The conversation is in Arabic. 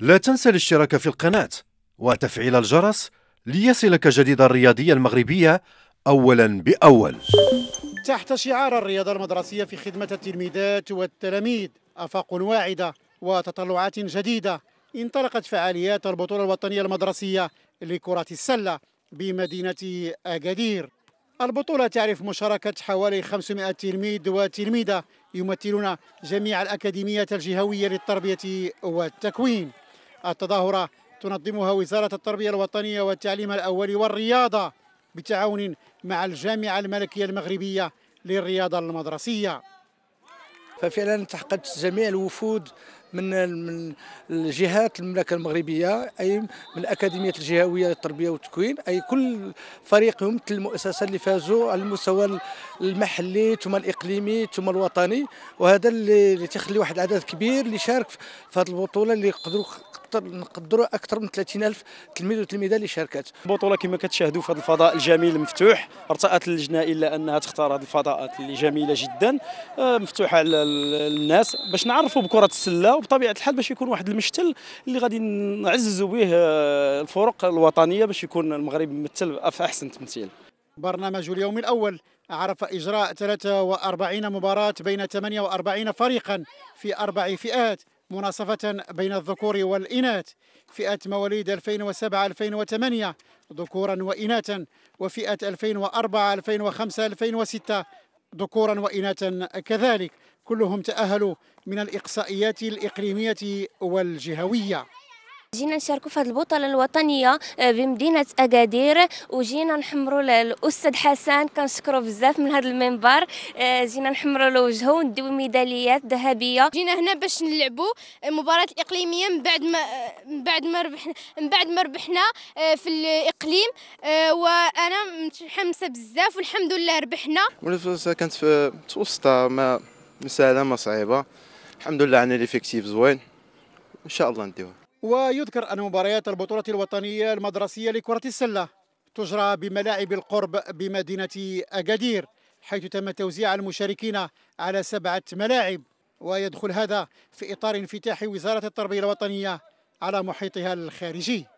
لا تنسى الاشتراك في القناة وتفعيل الجرس ليصلك جديد الرياضية المغربية أولا بأول تحت شعار الرياضة المدرسية في خدمة التلميذات والتلاميذ أفاق واعدة وتطلعات جديدة انطلقت فعاليات البطولة الوطنية المدرسية لكرة السلة بمدينة أكادير البطولة تعرف مشاركة حوالي 500 تلميذ وتلميذة يمثلون جميع الأكاديميات الجهوية للتربية والتكوين التظاهرة تنظمها وزارة التربية الوطنية والتعليم الأولي والرياضة بتعاون مع الجامعة الملكية المغربية للرياضة المدرسية ففعلا تحققت جميع الوفود من من الجهات المملكه المغربيه اي من الاكاديميه الجهويه للتربيه والتكوين اي كل فريق يمثل المؤسسه اللي فازوا على المستوى المحلي ثم الاقليمي ثم الوطني وهذا اللي تخلي واحد العدد كبير اللي شارك في هذه البطوله اللي يقدروا نقدروا اكثر من 30000 تلميذ وتلميذه اللي شاركات البطوله كما كتشاهدوا في هذا الفضاء الجميل المفتوح ارتأت اللجنه الا انها تختار هذه الفضاءات اللي جميله جدا آه، مفتوحه للناس باش نعرفوا بكره السله وبطبيعه الحال باش يكون واحد المشتل اللي غادي نعززوا به آه، الفرق الوطنيه باش يكون المغرب ممثل في احسن تمثيل برنامج اليوم الاول عرف اجراء 43 مباراه بين 48 فريقا في اربع فئات مناصفة بين الذكور والإناث فئة مواليد 2007-2008 ذكورا وإناثا وفئة 2004-2005-2006 ذكورا وإناثا كذلك كلهم تأهلوا من الإقصائيات الإقليمية والجهوية جينا نشاركوا في هذه البطوله الوطنيه بمدينه آه، اكادير وجينا نحمروا الاستاذ حسن كنشكرو بزاف من هذا المنبر آه، جينا نحمروا له وجهه ونديو ميداليات ذهبيه جينا هنا باش نلعبوا المباراه آه، الاقليميه من بعد ما من بعد ما ربحنا من بعد ما ربحنا في الاقليم وانا متحمسه بزاف والحمد لله ربحنا كانت في متوسطه ما مساله صعيبه الحمد لله عندنا ليفيكتيف زوين ان شاء الله نديوه ويذكر ان مباريات البطوله الوطنيه المدرسيه لكره السله تجرى بملاعب القرب بمدينه اكادير حيث تم توزيع المشاركين على سبعه ملاعب ويدخل هذا في اطار انفتاح وزاره التربيه الوطنيه على محيطها الخارجي